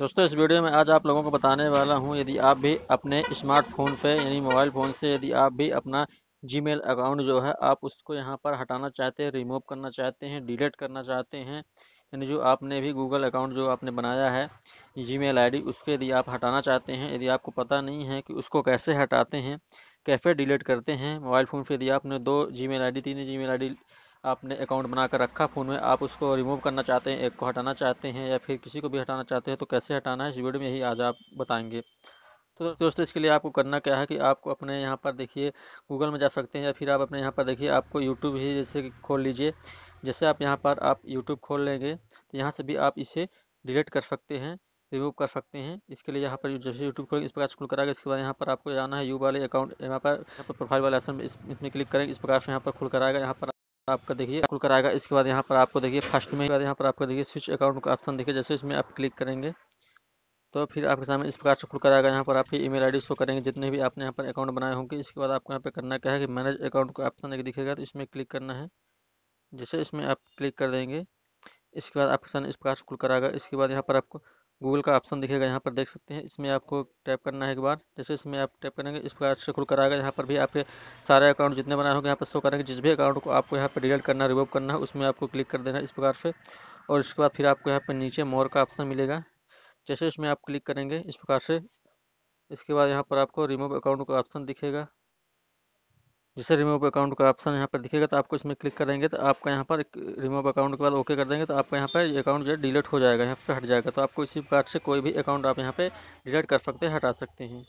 दोस्तों इस वीडियो में आज आप लोगों को बताने वाला हूं यदि आप भी अपने स्मार्टफोन से यानी मोबाइल फ़ोन से यदि आप भी अपना जीमेल अकाउंट जो है आप उसको यहां पर हटाना चाहते हैं रिमूव करना चाहते हैं डिलीट करना चाहते हैं यानी जो आपने भी गूगल अकाउंट जो आपने बनाया है जी मेल उसके यदि आप हटाना चाहते हैं यदि आपको पता नहीं है कि उसको कैसे हटाते हैं कैसे डिलीट करते हैं मोबाइल फ़ोन से यदि आपने दो जी मेल तीन जी मेल आपने अकाउंट बना कर रखा फ़ोन में आप उसको रिमूव करना चाहते हैं एक को हटाना चाहते हैं या फिर किसी को भी हटाना चाहते हैं तो कैसे हटाना है इस वीडियो में यही आज आप बताएंगे तो दोस्तों इसके लिए आपको करना क्या है कि आपको अपने यहाँ पर देखिए गूगल में जा सकते हैं या फिर आप अपने यहाँ पर देखिए आपको यूट्यूब ही जैसे खोल लीजिए जैसे आप यहाँ पर आप यूट्यूब खोल लेंगे तो यहाँ से भी आप इसे डिलीट कर सकते हैं रिमूव कर सकते हैं इसके लिए यहाँ पर जैसे यूट्यूब खोल इस प्रकार से खुल कराएगा इसके बाद यहाँ पर आपको जाना है यू वाले अकाउंट यहाँ पर, यहाँ पर प्रोफाइल वाले इसमें क्लिक करेंगे इस प्रकार से यहाँ पर खुल कराएगा यहाँ पर आपका देखिए खुल कर आएगा इसके बाद यहाँ पर आपको देखिए फर्स्ट में यहाँ पर आपको देखिए स्विच अकाउंट का ऑप्शन देखिए जैसे इसमें आप क्लिक करेंगे तो फिर आपके सामने इस प्रकार से खुल कर आएगा यहाँ पर आपकी ईमेल आईडी शो करेंगे जितने भी आपने यहाँ पर अकाउंट बनाए होंगे इसके बाद आपको यहाँ पर करना क्या है कि मैनेज अकाउंट का ऑप्शन एक दिखेगा तो इसमें क्लिक करना है जैसे इसमें आप क्लिक कर देंगे इसके बाद आपके सामने इस प्रकार से खुल कर आएगा इसके बाद यहाँ पर आपको गूगल का ऑप्शन दिखेगा यहाँ पर देख सकते हैं इसमें आपको टैप करना है एक बार जैसे इसमें आप टैप करेंगे इस प्रकार से खुल कर आएगा यहाँ पर भी आपके सारे अकाउंट जितने बनाए होंगे यहाँ पर शो करेंगे जिस भी अकाउंट को आपको यहाँ पर डिलीट करना रिमूव करना है उसमें आपको क्लिक कर देना है इस प्रकार से और इसके बाद फिर आपको यहाँ पर नीचे मोर का ऑप्शन मिलेगा जैसे इसमें आप क्लिक करेंगे इस प्रकार से इसके बाद यहाँ पर आपको रिमूव अकाउंट का ऑप्शन दिखेगा जैसे रिमूव अकाउंट का ऑप्शन यहाँ पर दिखेगा तो आपको इसमें क्लिक करेंगे तो आपका यहाँ पर रिमूव अकाउंट के बाद ओके कर देंगे तो आपका यहाँ पर अकाउंट जो है डिलीट हो जाएगा यहाँ से हट जाएगा तो आपको इसी प्रकार से कोई भी अकाउंट आप यहाँ पर डिलीट कर सकते हैं हटा सकते हैं